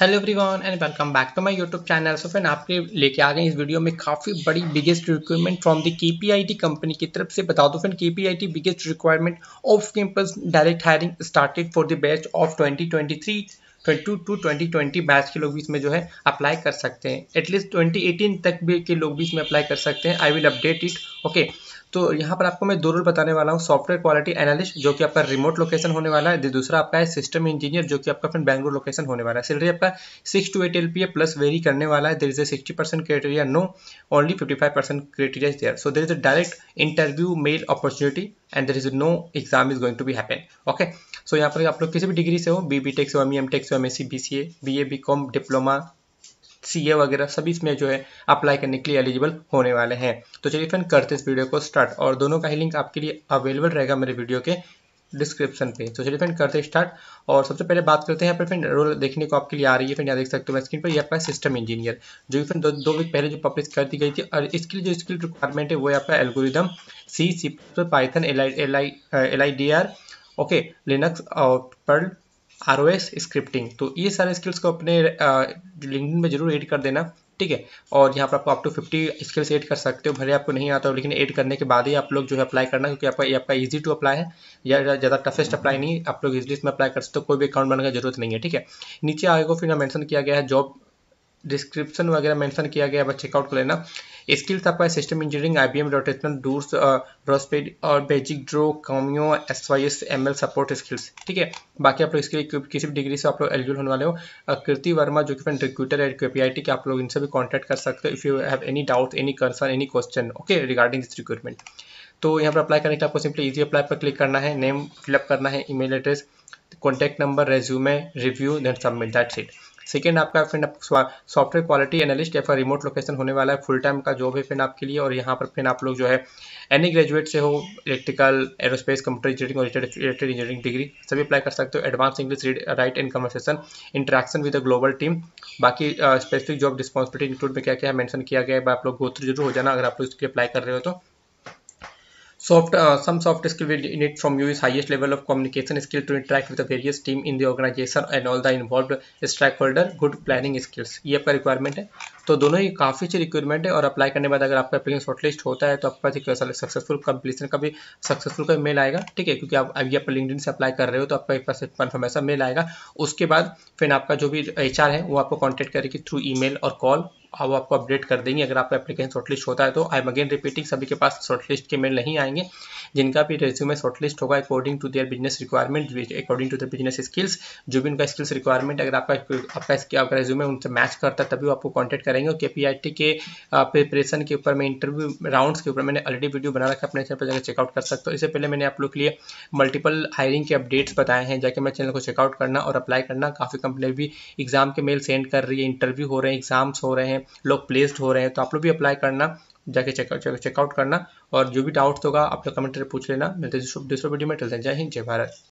Hello everyone and welcome back to my YouTube channel so friend आपके लेके आ गए इस वीडियो में काफ़ी बड़ी biggest requirement from the KPIT company की तरफ से बता दो friend KPIT biggest requirement of campus direct hiring started for the batch of 2023 two two twenty twenty batch के लोग भी इसमें जो है अप्लाई कर सकते हैं एटलीस्ट ट्वेंटी एटीन तक भी के लोग भी इसमें अप्लाई कर सकते हैं I will update it okay तो यहाँ पर आपको मैं दो रूल बताने वाला हूँ सॉफ्टवेयर क्वालिटी एनालिस्ट जो कि आपका रिमोट लोकेशन होने वाला है दूसरा आपका है सिस्टम इंजीनियर जो कि आपका फिर बैंगलोर लोकेशन होने वाला है सैलरी आपका six two eight L P A plus vary करने वाला है there is a sixty percent criteria no only fifty five percent criteria is there so there is a direct interview mail opportunity and there is no exam is going to be happen okay so यहाँ पर आप लोग किसी भी degree से हो B B techs हो M E M techs हो M S C B C A B A B com diploma C वगैरह सभी इसमें जो है अप्लाई करने के लिए एलिजिबल होने वाले हैं तो चलिए फ्रेंड करते इस वीडियो को स्टार्ट और दोनों का ही लिंक आपके लिए अवेलेबल रहेगा मेरे वीडियो के डिस्क्रिप्शन पे तो चलिए फ्रेंड करते स्टार्ट और सबसे पहले बात करते हैं यहाँ पर फ्रेंड रोल देखने को आपके लिए आ रही है फ्रेंड यहाँ देख सकते हो स्क्रीन पर यह आपका सिस्टम इंजीनियर जो कि फ्रेंड दो, वीक पहले जो पब्लिश कर दी गई थी और इसके लिए जो स्किल रिक्वायरमेंट है वो आपका algorithm C C python L I L I L I D R okay linux और पर्ल आर स्क्रिप्टिंग तो ये सारे स्किल्स को अपने लिंकिन में जरूर एड कर देना ठीक है और यहाँ पर आपको up to fifty skills add कर सकते हो भले आपको नहीं आता हो लेकिन एड करने के बाद ही आप लोग जो है अप्लाई करना क्योंकि आपका आपका इजी टू अप्लाई है या ज़्यादा टफेस्ट अप्लाई नहीं आप लोग इजिली इसमें अप्लाई कर सकते हो कोई भी अकाउंट बनाने की जरूरत नहीं है ठीक है नीचे आगे को फिर मैंशन किया गया है जॉब डिस्क्रिप्शन वगैरह मेंशन किया गया है चेकआउट कर लेना स्किल्स आपका system engineering I B M rotational doors ब्रॉसपेड और बेजिक ड्रो कॉम्यो S Y S M L support skills ठीक है बाकी आप लोग इसके लिए किसी भी डिग्री से आप लोग एलिजिबल होने वाले हो कृति वर्मा जो कि फ्रेंड है एट क्यू पी के आप लोग इनसे भी कॉन्टैक्ट कर सकते हो if you have any doubt any concern any question okay regarding this recruitment तो यहाँ पर अप्लाई करने के लिए आपको सिंपली इजी अप्लाई पर क्लिक करना है नेम फिलअप करना है email address contact number resume review then submit that's it second आपका फिर आप सॉफ्टवेयर क्वालिटी एनालिस्ट या फिर रिमोट लोकेशन होने वाला है फुल टाइम का जॉब है फिर आपके लिए और यहाँ पर फिर आप लोग जो है एनी ग्रेजुएट से हो इलेक्ट्रिकल एरोस्पेस कंप्यूटर इंजीनियरिंग और इलेक्ट्रिक इंजीनियरिंग डिग्री सभी अप्लाई कर सकते हो advance English read write and conversation interaction with the global team बाकी स्पेसिफिक जॉब रिस्पॉन्सिबिलिटी इंक्लूड में क्या क्या मैंशन मेंशन किया गया है आप लोग गोत्र जरूर हो जाना अगर आप लोग इसके अप्लाई कर रहे हो तो Soft, uh, some soft skill will need from you is highest level of communication skill to interact with the various team in the organization and all the involved stakeholder, good planning skills. ye आपका requirement hai तो दोनों ही काफ़ी अच्छी requirement है और apply करने बाद अगर आपका अपलिकेशन शॉर्ट लिस्ट होता है तो आपका पास सक्सेसफुल कंप्लीसन का भी सक्सेसफुल का मेल आएगा ठीक है क्योंकि आप अभी आप लिंकडिन से अप्लाई कर रहे हो तो एक पास कन्फर्मेशन मेल आएगा उसके बाद फिर आपका जो भी एच है वो आपको कॉन्टैक्ट करेगी थ्रू ई और कॉल अब आपको अपडेट कर देंगे अगर आपका एप्लीकेशन शॉर्टलिस्ट होता है तो आई एम अगेन रिपीटिंग सभी के पास शॉर्टलिस्ट के मेल नहीं आएंगे जिनका भी रेज्यूमे शॉर्टलिस्ट होगा according to their business requirement according to their business skills जो भी उनका स्किल्स रिक्वायरमेंट अगर आपका आपका रेज्यूमे उनसे मैच करता है तभी आपको कॉन्टैक्ट करेंगे करेंगे और के के प्रिपरेशन के ऊपर मैं इंटरव्यू राउंड्स के ऊपर मैंने ऑलरेडी वीडियो बना रखा है अपने चैनल पर जाकर चेकआउट कर सकते हो इससे पहले मैंने आप लोग के लिए मल्टीपल हायरिंग के अपडेट्स बताए हैं जाके मैं चैनल को चेकआउट करना और अप्लाई करना काफ़ी कंपनी भी एग्जाम के मेल सेंड कर रही है इंटरव्यू हो रहे हैं एग्जाम्स हो रहे हैं लोग प्लेस्ड हो रहे हैं तो आप लोग भी अप्लाई करना जाके चेकआउट चेकआउट करना और जो भी डाउट्स होगा आप लोग कमेंट पूछ लेना मिलते हैं दूसरे वीडियो में चलते हैं जय हिंद जय भारत